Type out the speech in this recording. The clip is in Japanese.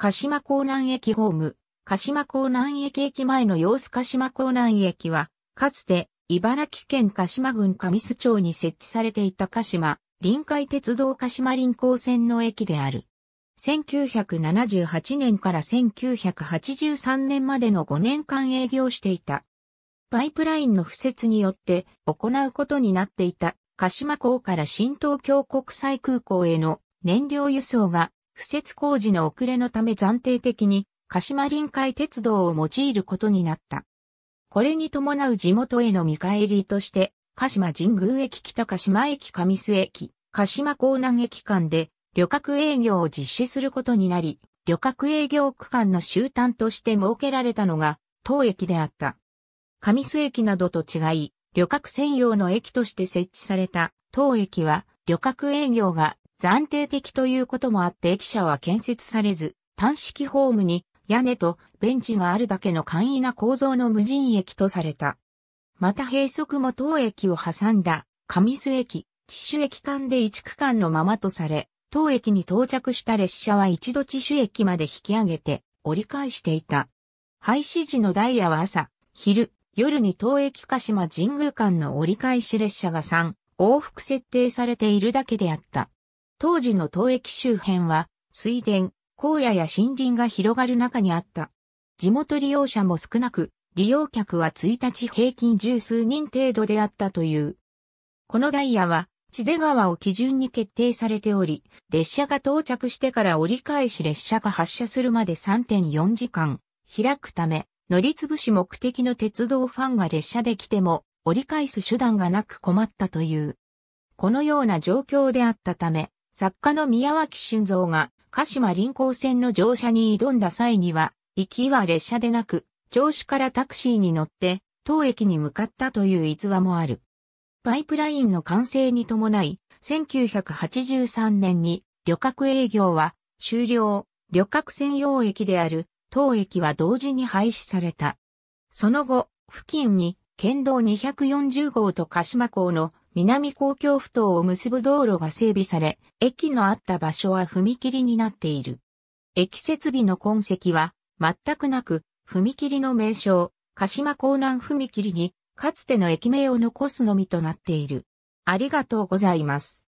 鹿島港南駅ホーム、鹿島港南駅駅前の様子鹿島港南駅は、かつて、茨城県鹿島郡上須町に設置されていた鹿島、臨海鉄道鹿島臨港線の駅である。1978年から1983年までの5年間営業していた。パイプラインの敷設によって行うことになっていた鹿島港から新東京国際空港への燃料輸送が敷設工事の遅れのため暫定的に鹿島臨海鉄道を用いることになった。これに伴う地元への見返りとして、鹿島神宮駅北鹿島駅上須駅、鹿島港南駅間で旅客営業を実施することになり、旅客営業区間の終端として設けられたのが当駅であった。上須駅などと違い、旅客専用の駅として設置された当駅は旅客営業が暫定的ということもあって駅舎は建設されず、単式ホームに屋根とベンチがあるだけの簡易な構造の無人駅とされた。また閉塞も当駅を挟んだ上須駅、地主駅間で1区間のままとされ、当駅に到着した列車は一度地主駅まで引き上げて折り返していた。廃止時のダイヤは朝、昼、夜に当駅鹿島神宮間の折り返し列車が3往復設定されているだけであった。当時の東駅周辺は、水田、荒野や森林が広がる中にあった。地元利用者も少なく、利用客は1日平均十数人程度であったという。このダイヤは、地出川を基準に決定されており、列車が到着してから折り返し列車が発車するまで3.4時間、開くため、乗りつぶし目的の鉄道ファンが列車で来ても、折り返す手段がなく困ったという。このような状況であったため、作家の宮脇俊造が鹿島臨港線の乗車に挑んだ際には、行きは列車でなく、調子からタクシーに乗って、当駅に向かったという逸話もある。パイプラインの完成に伴い、1983年に旅客営業は終了、旅客専用駅である当駅は同時に廃止された。その後、付近に県道240号と鹿島港の南公共埠頭を結ぶ道路が整備され、駅のあった場所は踏切になっている。駅設備の痕跡は全くなく、踏切の名称、鹿島港南踏切に、かつての駅名を残すのみとなっている。ありがとうございます。